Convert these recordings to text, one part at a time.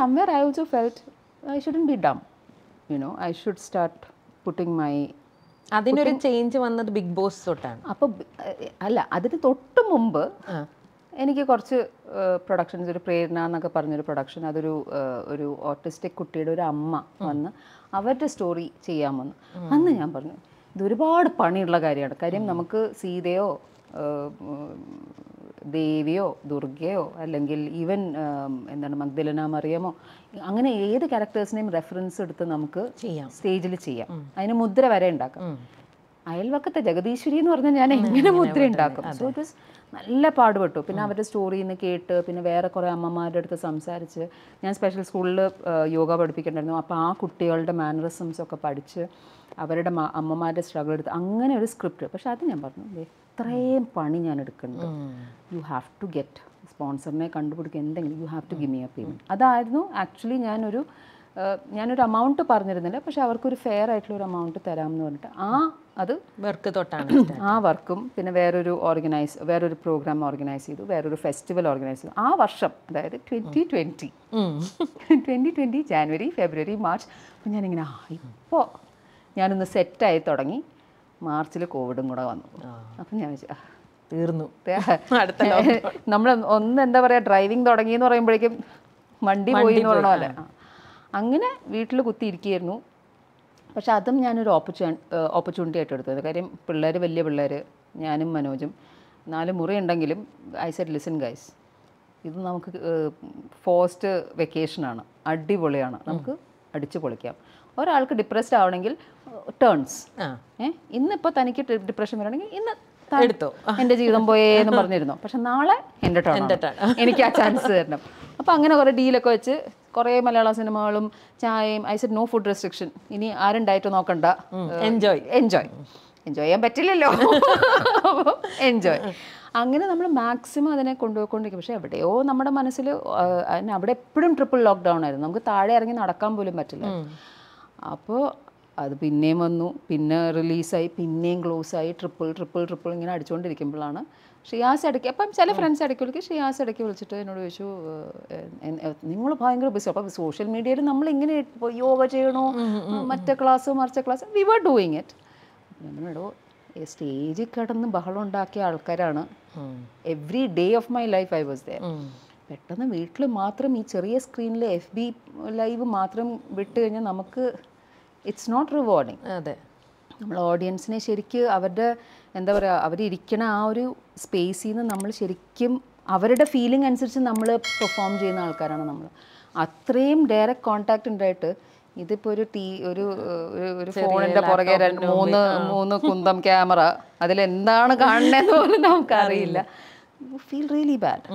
somewhere I also felt I shouldn't be dumb. You know, I should start putting my അതിനൊരു change വന്നത് Bigg Boss തൊട്ടാണ് അപ്പോൾ അല്ല അതിന് തൊട്ട് മുമ്പ് എനിക്ക് കുറച്ച് പ്രൊഡക്ഷൻസ് ഒരു പ്രേരണ എന്നൊക്കെ പറഞ്ഞൊരു പ്രൊഡക്ഷൻ അതൊരു ഒരു ഓട്ടിസ്റ്റിക് കുട്ടിയുടെ ഒരു അമ്മ വന്ന് അവരുടെ സ്റ്റോറി ചെയ്യാൻ വന്നു അന്ന് ഞാൻ പറഞ്ഞു ഇത് ഒരുപാട് പണിയുള്ള കാര്യമാണ് കാര്യം നമുക്ക് സീതയോ ദേവിയോ ദുർഗയോ അല്ലെങ്കിൽ ഈവൻ എന്താണ് മഗ്ദലന മറിയമോ അങ്ങനെ ഏത് ക്യാരക്ടേഴ്സിനെയും റെഫറൻസ് എടുത്ത് നമുക്ക് ചെയ്യാം സ്റ്റേജിൽ ചെയ്യാം അതിന് മുദ്ര വരെ ഉണ്ടാക്കാം അയൽവക്കത്തെ ജഗദീശ്വരി എന്ന് പറഞ്ഞാൽ ഞാൻ എങ്ങനെ മുദ്ര ഉണ്ടാക്കും സോ ഇറ്റ് നല്ല പാടുപെട്ടു പിന്നെ അവരുടെ സ്റ്റോറിയിൽ നിന്ന് കേട്ട് പിന്നെ വേറെ കുറേ അമ്മമാരുടെ അടുത്ത് സംസാരിച്ച് ഞാൻ സ്പെഷ്യൽ സ്കൂളിൽ യോഗ പഠിപ്പിക്കേണ്ടായിരുന്നു അപ്പോൾ ആ കുട്ടികളുടെ മാനറിസംസ് ഒക്കെ പഠിച്ച് അവരുടെ അമ്മമാരുടെ സ്ട്രഗിൾ എടുത്ത് അങ്ങനെ ഒരു സ്ക്രിപ്റ്റ് പക്ഷെ അത് ഞാൻ പറഞ്ഞു ഇത്രയും പണി ഞാൻ എടുക്കുന്നത് യു ഹാവ് ടു ഗെറ്റ് സ്പോൺസറിനെ കണ്ടുപിടിക്കുക എന്തെങ്കിലും you have to give me a payment അതായിരുന്നു ആക്ച്വലി ഞാനൊരു ഞാനൊരു എമൗണ്ട് പറഞ്ഞിരുന്നില്ല പക്ഷെ അവർക്കൊരു ഫെയർ ആയിട്ടുള്ള ഒരു എമൗണ്ട് തരാമെന്ന് പറഞ്ഞിട്ട് ആ അത് വർക്ക് തൊട്ടാണ് ആ വർക്കും പിന്നെ വേറൊരു ഓർഗനൈസ് വേറൊരു പ്രോഗ്രാം ഓർഗനൈസ് ചെയ്തു വേറൊരു ഫെസ്റ്റിവൽ ഓർഗനൈസ് ചെയ്തു ആ വർഷം അതായത് twenty twenty twenty twenty January February March അപ്പം ഞാനിങ്ങനെ ഇപ്പോൾ ഞാനൊന്ന് സെറ്റായി തുടങ്ങി മാർച്ചിൽ കോവിഡും കൂടെ വന്നു അപ്പം ഞാൻ വെച്ചു തീർന്നു അടുത്ത നമ്മൾ ഒന്ന് എന്താ പറയുക ഡ്രൈവിംഗ് തുടങ്ങി എന്ന് പറയുമ്പോഴേക്കും വണ്ടി പോയി എന്ന് പറഞ്ഞ പോലെ അങ്ങനെ വീട്ടിൽ കുത്തിയിരിക്കുകയായിരുന്നു പക്ഷെ അതും ഞാനൊരു ഓപ്പർച്യൂ ഓപ്പർച്യൂണിറ്റി ആയിട്ട് എടുത്തത് കാര്യം പിള്ളേർ വലിയ പിള്ളേർ ഞാനും മനോജും നാല് മുറി ഉണ്ടെങ്കിലും ഐ സെറ്റ് ലിസൺ ഗൈസ് ഇത് നമുക്ക് ഫോസ്റ്റ് വെക്കേഷനാണ് അടിപൊളിയാണ് നമുക്ക് അടിച്ചു പൊളിക്കാം ഒരാൾക്ക് ഡിപ്രസ്ഡ് ആവണമെങ്കിൽ ടേൺസ് ഏഹ് ഇന്നിപ്പോൾ തനിക്ക് ഡിപ്രഷൻ വരണമെങ്കിൽ ഇന്ന് എന്റെ ജീവിതം പോയേ എന്ന് പറഞ്ഞിരുന്നു പക്ഷെ നാളെ എൻ്റെ ടേൺ എനിക്ക് ആ ചാൻസ് തരണം അപ്പോൾ അങ്ങനെ കുറേ ഡീലൊക്കെ വെച്ച് കുറേ മലയാള സിനിമകളും ചായയും I said no food restriction ഇനി ആരും ഡയറ്റ് നോക്കണ്ട എൻജോയ് എൻജോയ് എൻജോയ് ചെയ്യാൻ പറ്റില്ലല്ലോ എൻജോയ് അങ്ങനെ നമ്മൾ മാക്സിമം അതിനെ കൊണ്ടുപോയിക്കൊണ്ടിരിക്കും പക്ഷേ എവിടെയോ നമ്മുടെ മനസ്സിൽ അവിടെ എപ്പോഴും ട്രിപ്പിൾ ലോക്ക്ഡൗൺ ആയിരുന്നു നമുക്ക് താഴെ ഇറങ്ങി നടക്കാൻ പോലും പറ്റില്ല അപ്പോൾ അത് പിന്നെയും വന്നു പിന്നെ റിലീസായി പിന്നെയും ക്ലോസായി ട്രിപ്പിൾ ട്രിപ്പിൾ ട്രിപ്പിൾ ഇങ്ങനെ അടിച്ചുകൊണ്ടിരിക്കുമ്പോഴാണ് ഷിയാസ് ഇടയ്ക്ക് അപ്പം ചില ഫ്രണ്ട്സ് ഇടയ്ക്ക് വിളിക്കും ഷിയാസ് ഇടയ്ക്ക് വിളിച്ചിട്ട് എന്നോട് ചോദിച്ചു നിങ്ങൾ ഭയങ്കര ബിസി അപ്പം സോഷ്യൽ മീഡിയയിൽ നമ്മൾ ഇങ്ങനെ യോഗ ചെയ്യണോ മറ്റേ ക്ലാസ് മറിച്ച class we were doing it നമ്മളോ സ്റ്റേജിൽ കിടന്ന് ബഹളം ഉണ്ടാക്കിയ ആൾക്കാരാണ് every day of my life I was there പെട്ടെന്ന് വീട്ടിൽ മാത്രം ഈ ചെറിയ സ്ക്രീനിൽ എഫ് ബി ലൈവ് മാത്രം വിട്ട് കഴിഞ്ഞാൽ നമുക്ക് ഇറ്റ്സ് നോട്ട് റിവാർഡിങ് അതെ നമ്മൾ ഓഡിയൻസിനെ ശരിക്കും അവരുടെ എന്താ പറയുക അവരിരിക്കണ ആ ഒരു സ്പേസിൽ നിന്ന് നമ്മൾ ശരിക്കും അവരുടെ ഫീലിംഗ് അനുസരിച്ച് നമ്മൾ പെർഫോം ചെയ്യുന്ന ആൾക്കാരാണ് നമ്മൾ അത്രയും ഡയറക്റ്റ് കോണ്ടാക്ട് ഉണ്ടായിട്ട് ഇതിപ്പോൾ ഒരു ടീ ഒരു ഒരു ഫോണിൻ്റെ പുറകെ രണ്ട് മൂന്ന് മൂന്ന് കുന്തം ക്യാമറ അതിലെന്താണ് കാണുന്നതെന്ന് പോലും നമുക്കറിയില്ല ഫീൽ റിയലി ബാഡ്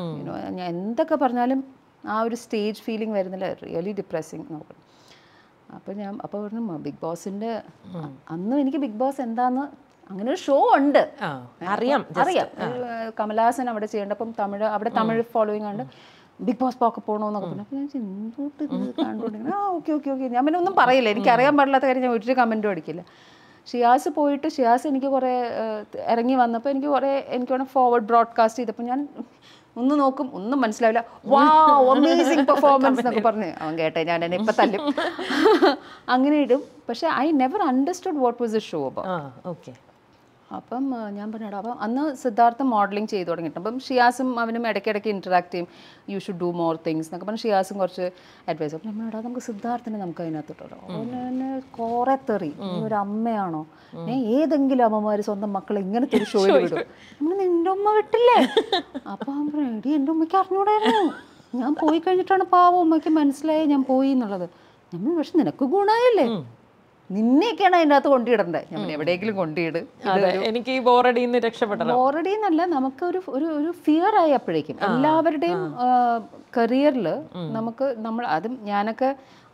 ഞാൻ എന്തൊക്കെ പറഞ്ഞാലും ആ ഒരു സ്റ്റേജ് ഫീലിംഗ് വരുന്നില്ല റിയലി ഡിപ്രസിങ് നോക്കണം അപ്പോൾ ഞാൻ അപ്പോൾ പറഞ്ഞു ബിഗ് ബോസിൻ്റെ അന്നും എനിക്ക് ബിഗ് ബോസ് എന്താന്ന് അങ്ങനെ ഒരു ഷോ ഉണ്ട് അറിയാം അറിയാം കമലഹാസൻ അവിടെ ചെയ്യേണ്ടപ്പം തമിഴ് അവിടെ തമിഴ് ഫോളോയിങ് ഉണ്ട് ബിഗ് ബോസ് പോക്ക് പോകണോന്നൊക്കെ പറഞ്ഞു അപ്പോൾ ഞാൻ എന്തോട്ട് ഇത് ആ ഓക്കെ ഓക്കെ ഓക്കെ ഞാൻ പിന്നെ ഒന്നും പറയില്ല എനിക്ക് അറിയാൻ പാടില്ലാത്ത കാര്യം ഞാൻ ഒരു കമൻറ്റും അടിക്കില്ല ഷിയാസ് പോയിട്ട് ഷിയാസ് എനിക്ക് കുറേ ഇറങ്ങി വന്നപ്പോൾ എനിക്ക് കുറേ എനിക്ക് വേണം ഫോർവേഡ് ബ്രോഡ്കാസ്റ്റ് ചെയ്തപ്പോൾ ഞാൻ ഒന്ന് നോക്കും ഒന്നും മനസ്സിലാവില്ല വാ അമേസിങ് പെർഫോമൻസ് എന്നൊക്കെ പറഞ്ഞ് അവൻ കേട്ടെ ഞാൻ എന്നെ ഇപ്പൊ തല്ലും അങ്ങനെ ഇടും പക്ഷെ I never understood what was a show about okay അപ്പം ഞാൻ പറഞ്ഞോ അപ്പം അന്ന് സിദ്ധാർത്ഥ മോഡലിംഗ് ചെയ്തു തുടങ്ങിയിട്ട് അപ്പം ഷിയാസും അവനും ഇടയ്ക്കിടയ്ക്ക് ഇൻട്രാക്ട് ചെയ്യും you should do more things എന്നൊക്കെ പറഞ്ഞ് ഷിയാസും കുറച്ച് അഡ്വൈസ് അപ്പം നമ്മളടാ നമുക്ക് സിദ്ധാർത്ഥനെ നമുക്ക് അതിനകത്തിട്ടല്ലോ അവനെ കുറേ തെറി ഒരു അമ്മയാണോ ഞാൻ ഏതെങ്കിലും അമ്മമാര് സ്വന്തം മക്കളെ ഇങ്ങനത്തെ ഒരു ഷോയിൽ വിടും നമ്മൾ നിന്റെ ഉമ്മ വിട്ടില്ലേ അപ്പം എടി എൻ്റെ ഉമ്മയ്ക്ക് അറിഞ്ഞൂടായിരുന്നു ഞാൻ പോയി കഴിഞ്ഞിട്ടാണ് പാവ ഉമ്മയ്ക്ക് മനസ്സിലായി ഞാൻ പോയി എന്നുള്ളത് നമ്മൾ പക്ഷെ നിനക്ക് ഗുണമായില്ലേ നിന്നെയൊക്കെയാണ് അതിൻ്റെ അകത്ത് കൊണ്ടിടണ്ടേ എവിടെയെങ്കിലും കൊണ്ടിട് എനിക്ക് ഈ ബോറടി എന്നല്ല നമുക്ക് ഒരു ഒരു ഒരു ഫിയർ ആയി അപ്പോഴേക്കും എല്ലാവരുടെയും കരിയറിൽ നമുക്ക് നമ്മൾ അതും ഞാനൊക്കെ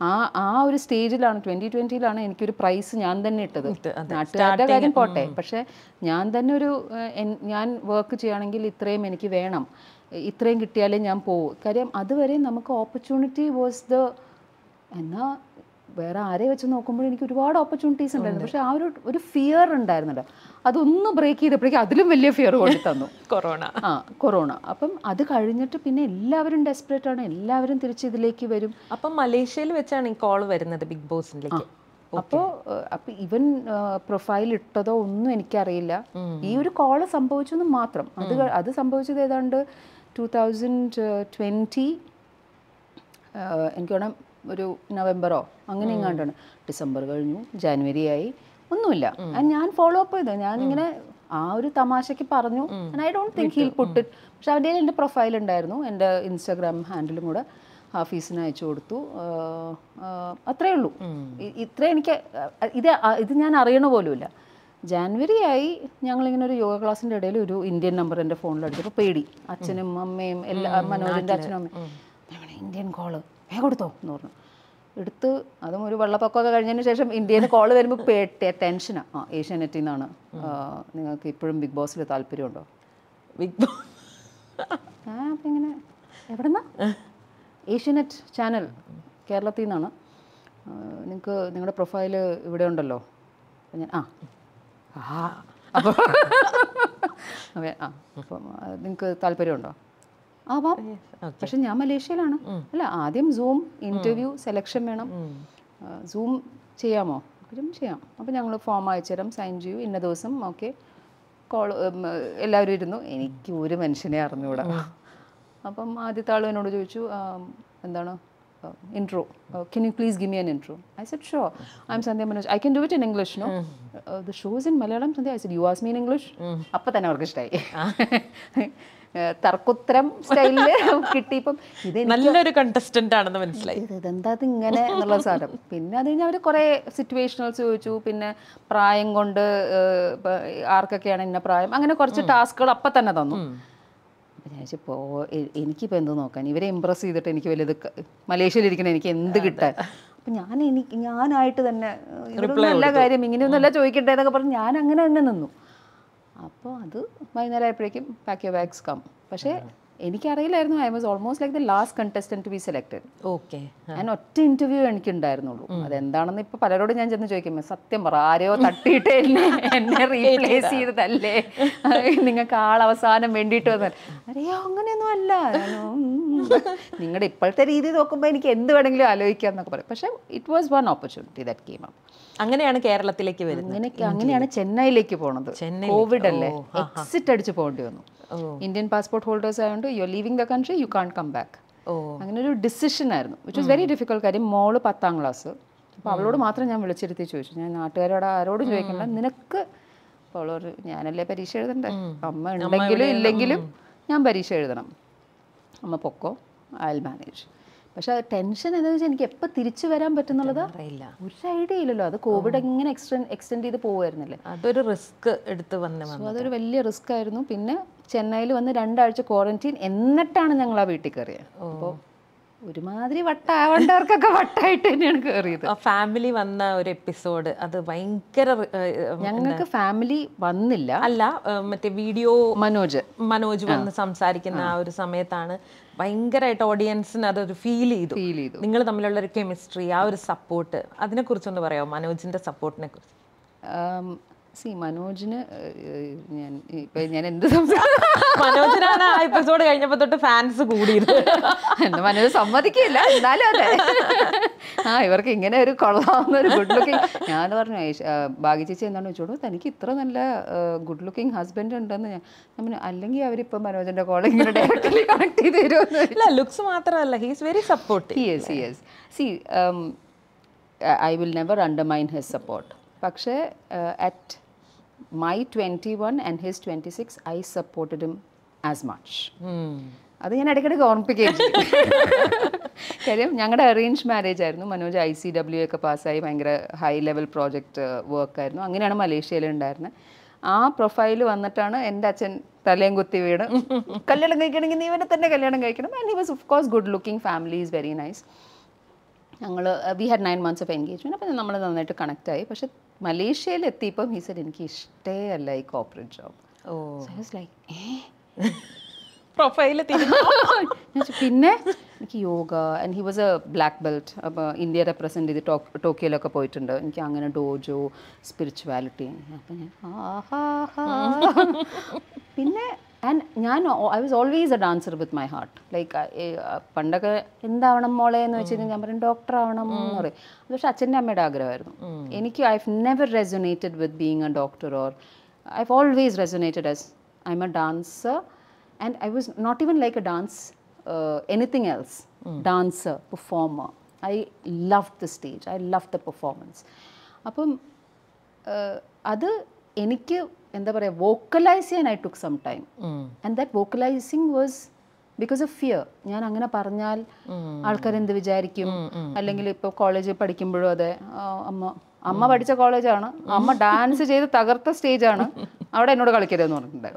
ആ ആ ഒരു സ്റ്റേജിലാണ് ട്വന്റി ട്വന്റിയിലാണ് എനിക്കൊരു പ്രൈസ് ഞാൻ തന്നെ ഇട്ടത് നാട്ടുകാരുടെ കാര്യം പോട്ടെ പക്ഷെ ഞാൻ തന്നെ ഒരു ഞാൻ വർക്ക് ചെയ്യുകയാണെങ്കിൽ ഇത്രയും എനിക്ക് വേണം ഇത്രയും കിട്ടിയാലേ ഞാൻ പോകും കാര്യം അതുവരെ നമുക്ക് ഓപ്പർച്യൂണിറ്റി വാസ് ദ എന്നാ വേറെ ആരെ വെച്ച് നോക്കുമ്പോൾ എനിക്ക് ഒരുപാട് ഓപ്പർച്യൂണിറ്റീസ് ഉണ്ടായിരുന്നു പക്ഷെ ആ ഒരു ഒരു ഫിയർ ഉണ്ടായിരുന്നില്ല അതൊന്ന് ബ്രേക്ക് ചെയ്തപ്പോഴേക്കും അതിലും വലിയ ഫിയർ കൊണ്ടു തന്നു കൊറോണ ആ കൊറോണ അപ്പം അത് കഴിഞ്ഞിട്ട് പിന്നെ എല്ലാവരും ഡെസ്പറേറ്റ് ആണ് എല്ലാവരും തിരിച്ച് ഇതിലേക്ക് വരും അപ്പം മലേഷ്യയിൽ വെച്ചാണ് ഈ കോൾ വരുന്നത് ബിഗ് ബോസിലേക്ക് അപ്പോ അപ്പൊ ഇവൻ പ്രൊഫൈൽ ഇട്ടതോ ഒന്നും എനിക്കറിയില്ല ഈ ഒരു കോള് സംഭവിച്ചു മാത്രം അത് അത് സംഭവിച്ചത് ഏതാണ്ട് ടൂ തൗസൻഡ് ട്വന്റി എനിക്ക് വേണം ഒരു നവംബറോ അങ്ങനെ എങ്ങാണ്ടാണ് ഡിസംബർ കഴിഞ്ഞു ജാനുവരി ആയി ഒന്നുമില്ല ഞാൻ ഫോളോ അപ്പ് ചെയ്തു ഞാനിങ്ങനെ ആ ഒരു തമാശക്ക് പറഞ്ഞു I don't think he'll put പക്ഷെ അവിടെ എൻ്റെ പ്രൊഫൈൽ ഉണ്ടായിരുന്നു എൻ്റെ ഇൻസ്റ്റാഗ്രാം ഹാൻഡിലും കൂടെ ഹാഫീസിന് അയച്ചു കൊടുത്തു അത്രേ ഉള്ളൂ ഇത്ര എനിക്ക് ഇത് ഇത് ഞാൻ അറിയണ പോലുമില്ല ജാനുവരി ആയി ഞങ്ങളിങ്ങനെ ഒരു യോഗ ക്ലാസ്സിൻ്റെ ഇടയിൽ ഒരു ഇന്ത്യൻ നമ്പർ എൻ്റെ ഫോണിൽ എടുത്തപ്പോൾ പേടി അച്ഛനും അമ്മയും എല്ലാ മനോജിൻ്റെ അച്ഛനും അമ്മയും ഇന്ത്യൻ കോള് വേഗം എടുത്തോ എന്ന് പറഞ്ഞു എടുത്ത് അതും ഒരു വെള്ളപ്പൊക്കമൊക്കെ കഴിഞ്ഞതിന് ശേഷം ഇന്ത്യയിൽ നിന്ന് കോൾ വരുമ്പോൾ പേട്ടെ ടെൻഷനാണ് ആ ഏഷ്യാനെറ്റിൽ നിന്നാണ് നിങ്ങൾക്ക് ഇപ്പോഴും ബിഗ് ബോസിൽ താല്പര്യമുണ്ടോ ബിഗ് ബോസ് ആ അപ്പം ഇങ്ങനെ എവിടെന്നാ ഏഷ്യാനെറ്റ് ചാനൽ കേരളത്തിൽ നിന്നാണ് നിങ്ങൾക്ക് നിങ്ങളുടെ പ്രൊഫൈൽ ഇവിടെ ഉണ്ടല്ലോ ഞാൻ ആ ആ അപ്പോൾ ആ അപ്പം നിങ്ങൾക്ക് താല്പര്യമുണ്ടോ ആവാം പക്ഷെ ഞാൻ മലേഷ്യയിലാണ് അല്ല ആദ്യം സൂം ഇന്റർവ്യൂ സെലക്ഷൻ വേണം സൂം ചെയ്യാമോ ചെയ്യാം അപ്പോൾ ഞങ്ങൾ ഫോം തരാം സൈൻ ചെയ്യൂ ഇന്ന ദിവസം ഓക്കെ കോൾ എല്ലാവരും ഇരുന്നു എനിക്ക് ഒരു മനുഷ്യനെ അറിഞ്ഞുകൂടാ അപ്പം ആദ്യത്തെ ആളും എന്നോട് ചോദിച്ചു എന്താണ് intro can you please give me an intro I said sure I am Sandhya Manoj I can do it in English no the shows in Malayalam Sandhya I said you ask me in English അപ്പം തന്നെ അവർക്ക് ഇഷ്ടമായി തർക്കുത്തരം സ്റ്റൈലില് കിട്ടിയപ്പം ഇത് നല്ലൊരു കണ്ടസ്റ്റന്റ് ആണെന്ന് മനസ്സിലായി ഇതെന്താ ഇങ്ങനെ എന്നുള്ള സാധനം പിന്നെ അത് കഴിഞ്ഞാൽ അവർ കുറെ സിറ്റുവേഷനൽസ് ചോദിച്ചു പിന്നെ പ്രായം കൊണ്ട് ആർക്കൊക്കെയാണ് ഇന്ന പ്രായം അങ്ങനെ കുറച്ച് ടാസ്കുകൾ അപ്പൊ തന്നെ തന്നു വിചാരിച്ചപ്പോൾ എനിക്കിപ്പോൾ എന്ത് നോക്കാൻ ഇവരെ ഇമ്പ്രസ് ചെയ്തിട്ട് എനിക്ക് വലിയത് മലേഷ്യയിലിരിക്കണ എനിക്ക് എന്ത് കിട്ടാൻ അപ്പൊ ഞാൻ എനിക്ക് ഞാനായിട്ട് തന്നെ നല്ല കാര്യം ഇങ്ങനെയൊന്നല്ല ചോദിക്കട്ടെ എന്നൊക്കെ പറഞ്ഞു ഞാൻ അങ്ങനെ തന്നെ നിന്നു അപ്പോൾ അത് വൈകുന്നേരം ആയപ്പോഴേക്കും പാക്ക് യു ബാഗ്സ് കം പക്ഷേ എനിക്കറിയില്ലായിരുന്നു I was almost like the last contestant to be selected okay ഞാൻ ഒറ്റ ഇന്റർവ്യൂ എനിക്കുണ്ടായിരുന്നുള്ളൂ അതെന്താണെന്ന് ഇപ്പൊ പലരോടും ഞാൻ ചെന്ന് ചോദിക്കുമ്പോൾ സത്യം പറ ആരെയോ തട്ടിയിട്ട് എന്നെ എന്നെ റീപ്ലേസ് ചെയ്തതല്ലേ നിങ്ങൾക്ക് ആൾ അവസാനം വേണ്ടിയിട്ട് വന്നാൽ അറിയോ അങ്ങനെയൊന്നും അല്ല നിങ്ങളുടെ ഇപ്പോഴത്തെ രീതി നോക്കുമ്പോൾ എനിക്ക് എന്ത് വേണമെങ്കിലും ആലോചിക്കാം എന്നൊക്കെ പറയും പക്ഷേ it was one opportunity that came up അങ്ങനെയാണ് കേരളത്തിലേക്ക് വരുന്നത് അങ്ങനെയാണ് ചെന്നൈയിലേക്ക് പോണത് കോവിഡ് അല്ലേ എക്സിറ്റ് അടിച്ച് പോകേണ്ടി വന്നു ഇന്ത്യൻ പാസ്പോർട്ട് ഹോൾഡേഴ്സ് ആയതുകൊണ്ട് you are leaving the country you can't come back അങ്ങനെ ഒരു ഡിസിഷൻ ആയിരുന്നു വിച്ച് ഇസ് വെരി ഡിഫിക്കൽട്ട് കാര്യം മോള് പത്താം ക്ലാസ് അപ്പോൾ അവളോട് മാത്രം ഞാൻ വിളിച്ചിരുത്തി ചോദിച്ചു ഞാൻ നാട്ടുകാരോട് ആരോടും ചോദിക്കണ്ട നിനക്ക് അപ്പോൾ അവളൊരു ഞാനല്ലേ പരീക്ഷ എഴുതണ്ടേ അമ്മ ഉണ്ടെങ്കിലും ഇല്ലെങ്കിലും ഞാൻ പരീക്ഷ എഴുതണം അമ്മ പൊക്കോ ഐ മാനേജ് പക്ഷെ ടെൻഷൻ എന്താ വെച്ചാൽ എനിക്ക് എപ്പോൾ തിരിച്ചു വരാൻ പറ്റുന്നുള്ളത് അറിയില്ല ഒരു ഐഡിയ ഇല്ലല്ലോ അത് കോവിഡ് എങ്ങനെ എക്സ്റ്റെൻഡ് എക്സ്റ്റെൻഡ് ചെയ്ത് പോകുമായിരുന്നില്ലേ അതൊരു റിസ്ക് എടുത്ത് വന്നു അതൊരു വലിയ റിസ്ക് ആയിരുന്നു പിന്നെ ചെന്നൈയിൽ വന്ന് രണ്ടാഴ്ച ക്വാറന്റീൻ എന്നിട്ടാണ് ഞങ്ങൾ ആ വീട്ടിൽ കയറിയത് അപ്പോൾ ഒരുമാതിരി വട്ടാവണ്ടവർക്കൊക്കെ വട്ടായിട്ട് തന്നെയാണ് കയറിയത് ഫാമിലി വന്ന ഒരു എപ്പിസോഡ് അത് ഭയങ്കര ഞങ്ങൾക്ക് ഫാമിലി വന്നില്ല അല്ല മറ്റേ വീഡിയോ മനോജ് മനോജ് വന്ന് സംസാരിക്കുന്ന ആ ഒരു സമയത്താണ് ഭയങ്കരമായിട്ട് ഓഡിയൻസിന് അതൊരു ഫീൽ ചെയ്തു ഫീൽ ചെയ്തു നിങ്ങൾ തമ്മിലുള്ള ഒരു കെമിസ്ട്രി ആ ഒരു സപ്പോർട്ട് അതിനെക്കുറിച്ചൊന്ന് പറയാമോ മനോജിൻ്റെ സപ്പോർട്ടിനെ കുറിച്ച് സി മനോജിന് ഞാൻ ഇപ്പൊ ഞാൻ എന്ത് മനോജിനാണ് ആ എപ്പിസോഡ് കഴിഞ്ഞപ്പോ തൊട്ട് ഫാൻസ് കൂടിയത് എന്താ മനോജ് സമ്മതിക്കില്ല എന്നാലും അതെ ആ ഇവർക്ക് ഇങ്ങനെ ഒരു കൊള്ളാവുന്ന ഒരു ഗുഡ് ലുക്കിംഗ് ഞാൻ പറഞ്ഞു ഭാഗ്യ ചേച്ചി എന്താണ് ചോദിച്ചോളൂ തനിക്ക് ഇത്ര നല്ല ഗുഡ് ലുക്കിംഗ് ഹസ്ബൻഡ് ഉണ്ടെന്ന് ഞാൻ ഞാൻ അല്ലെങ്കിൽ അവരിപ്പോ മനോജന്റെ കോൾ ഇങ്ങനെ ഡയറക്ട്ലി കണക്ട് ചെയ്ത് തരുമോ ലുക്സ് മാത്രമല്ല he's very supportive yes yes see I will never undermine his support പക്ഷേ at my 21 and his 26, I supported him as much. Mm. അത് ഞാൻ ഇടയ്ക്കിടയ്ക്ക് ഓർമ്മിപ്പിക്കുകയും കാര്യം ഞങ്ങളുടെ അറേഞ്ച് മാരേജ് ആയിരുന്നു മനോജ് ഐ സി ഡബ്ല്യു ഒക്കെ പാസ്സായി ഭയങ്കര ഹൈ ലെവൽ പ്രോജക്റ്റ് വർക്ക് ആയിരുന്നു അങ്ങനെയാണ് മലേഷ്യയിൽ ഉണ്ടായിരുന്നത് ആ പ്രൊഫൈൽ വന്നിട്ടാണ് എൻ്റെ അച്ഛൻ തലയും കുത്തി വീട് കല്യാണം കഴിക്കണമെങ്കിൽ നീ ഇവനെ തന്നെ കല്യാണം കഴിക്കണം and he was of course good looking family is very nice ഞങ്ങൾ we had nine months of engagement അപ്പം നമ്മൾ നന്നായിട്ട് ആയി പക്ഷെ മലേഷ്യയിൽ എത്തിയപ്പം ഹീ സെഡ് എനിക്ക് ഇഷ്ടേ അല്ല ഈ corporate job oh like a profile പിന്നെ എനിക്ക് യോഗ and he was a black belt അപ്പോൾ ഇന്ത്യ റെപ്രസെൻ്റ് ചെയ്ത് ടോക്കിയോയിലൊക്കെ പോയിട്ടുണ്ട് എനിക്ക് അങ്ങനെ ഡോജോ സ്പിരിച്വാലിറ്റി അപ്പം ഞാൻ പിന്നെ ആൻഡ് ഞാൻ I was always a dancer with my heart like പണ്ടൊക്കെ എന്താവണം മോളെ എന്ന് വെച്ചാൽ ഞാൻ പറയും ഡോക്ടർ ആവണം എന്ന് പറയും പക്ഷെ അച്ഛൻ്റെ അമ്മയുടെ ആഗ്രഹമായിരുന്നു എനിക്ക് I uh never resonated with being a doctor or I uh always resonated as I am a dancer And I was not even like a dance, uh, anything else, mm. dancer, performer. I loved the stage, I loved the performance. അപ്പം uh, അത് എനിക്ക് എന്താ പറയുക vocalise ചെയ്യാൻ I took some time and that vocalising was because of fear ഞാൻ അങ്ങനെ പറഞ്ഞാൽ hmm. ആൾക്കാർ എന്ത് വിചാരിക്കും hmm, hmm, അല്ലെങ്കിൽ ഇപ്പോൾ കോളേജിൽ പഠിക്കുമ്പോഴും അതെ അമ്മ അമ്മ പഠിച്ച കോളേജാണ് അമ്മ ഡാൻസ് ചെയ്ത് തകർത്ത സ്റ്റേജാണ് അവിടെ എന്നോട് കളിക്കരുതെന്ന് പറഞ്ഞിട്ടുണ്ട്